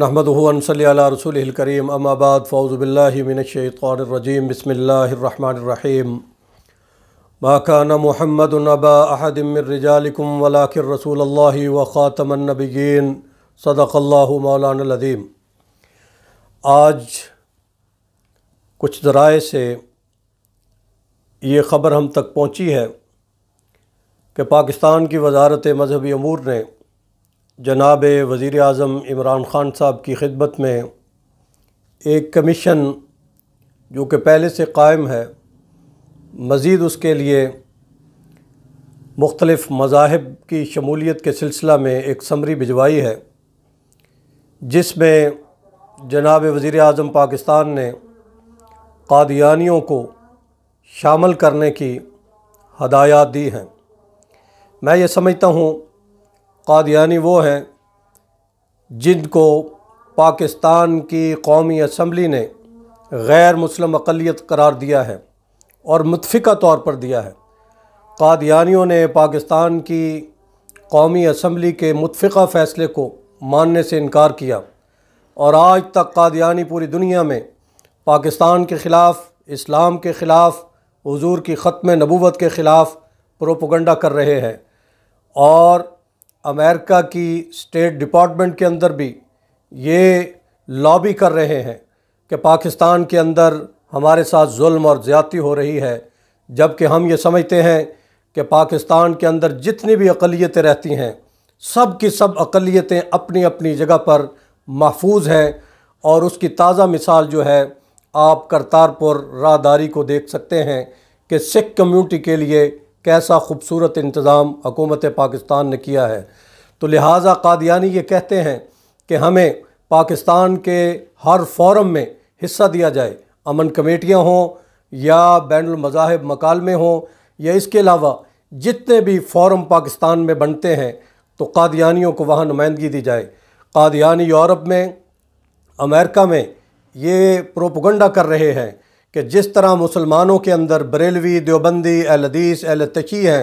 नहमदनसल्ला रसूल करीम अम्माबाद फ़ौज़बिल्लिमिनशानरजीम बसमीम बाकान महमद नबा अहदमिरजालकुम रसूल व ख़ातमनबीन सदक़ल्ला मौलानदीम आज कुछ ज़राए से ये ख़बर हम तक पहुँची है कि पाकिस्तान की वजारत मजहबी अमूर ने जनाब वज़ी अजम इमरान ख़ान साहब की खिदमत में एक कमीशन जो कि पहले से कायम है मज़ीद उसके लिए मुख्तलफ़ मज़ाहब की शमूलियत के सिलसिला में एक समरी भिजवाई है जिसमें जनाब वज़ी अजम पाकिस्तान ने कादियानियों को शामिल करने की हदायत दी हैं मैं ये समझता हूँ कादियानी वो हैं जिनको पाकिस्तान की कौमी असम्बली ने गैर मुस्लिम अकलीत करार दिया है और मुतफ़ा तौर पर दिया है कादियानियों ने पाकिस्तान की कौमी असम्बली के मुतफ़ा फ़ैसले को मानने से इनकार किया और आज तक कादियानी पूरी दुनिया में पाकिस्तान के ख़िलाफ़ इस्लाम के ख़िलाफ़ हजूर की ख़त्म नबूवत के ख़िलाफ़ प्रोपोगंडा कर रहे हैं और अमेरिका की स्टेट डिपार्टमेंट के अंदर भी ये लॉबी कर रहे हैं कि पाकिस्तान के अंदर हमारे साथ जुल्म और ज़्यादती हो रही है जबकि हम ये समझते हैं कि पाकिस्तान के अंदर जितनी भी अकलीतें रहती हैं सब की सब अकलीतें अपनी अपनी जगह पर महफूज हैं और उसकी ताज़ा मिसाल जो है आप करतारपुर राहदारी को देख सकते हैं कि सिख कम्यूनिटी के लिए कैसा खूबसूरत इंतज़ाम हकूमत पाकिस्तान ने किया है तो लिहाजा कादियानी ये कहते हैं कि हमें पाकिस्तान के हर फोरम में हिस्सा दिया जाए अमन कमेटियाँ हों या बैन अमजाहब मकालमे हों या इसके अलावा जितने भी फोरम पाकिस्तान में बनते हैं तो कादियानियों को वहाँ नुमाइंदगी दी जाए कादियानी यूरोप में अमेरिका में ये प्रोपगंडा कर रहे हैं कि जिस तरह मुसलमानों के अंदर बरेलवी देवबंदी अहलदीस तकी हैं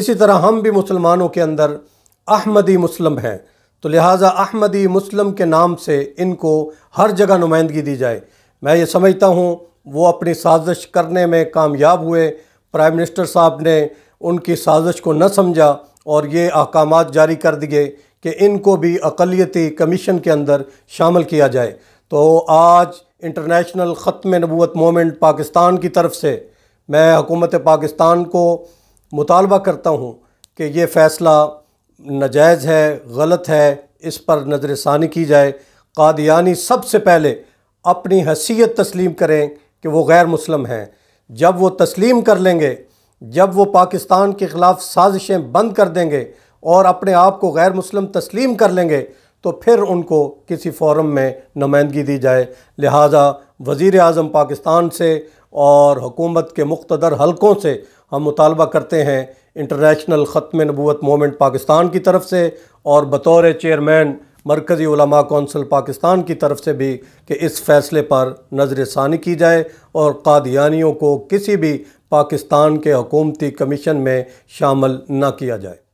इसी तरह हम भी मुसलमानों के अंदर अहमदी मुस्लिम हैं तो लिहाजा अहमदी मुस्लिम के नाम से इनको हर जगह नुमाइंदगी दी जाए मैं ये समझता हूँ वो अपनी साजिश करने में कामयाब हुए प्राइम मिनिस्टर साहब ने उनकी साजिश को न समझा और ये अहकाम जारी कर दिए कि इनको भी अकलीती कमीशन के अंदर शामिल किया जाए तो आज इंटरनेशनल ख़त्म नबूत मोमेंट पाकिस्तान की तरफ से मैं हुकूमत पाकिस्तान को मुतालबा करता हूँ कि ये फ़ैसला नाजायज़ है गलत है इस पर नज़र षानी की जाए कादियानी सबसे पहले अपनी हसीियत तस्लीम करें कि वो गैर मुस्लिम हैं जब वो तस्लीम कर लेंगे जब वो पाकिस्तान के ख़िलाफ़ साजिशें बंद कर देंगे और अपने आप को गैर मुस्लिम तस्लीम कर लेंगे तो फिर उनको किसी फोरम में नुमाइंदगी दी जाए लिहाजा वज़ी अजम पाकिस्तान से और हुकूमत के मुख्तर हलकों से हम मुतालबा करते हैं इंटरनेशनल ख़त्म नबूत मोमेंट पाकिस्तान की तरफ से और बतौर चेयरमैन मरकज़ी उलमा कौंसिल पाकिस्तान की तरफ से भी कि इस फ़ैसले पर नज़र षानी की जाए और कादियानियों को किसी भी पाकिस्तान के हकूमती कमीशन में शामिल न किया जाए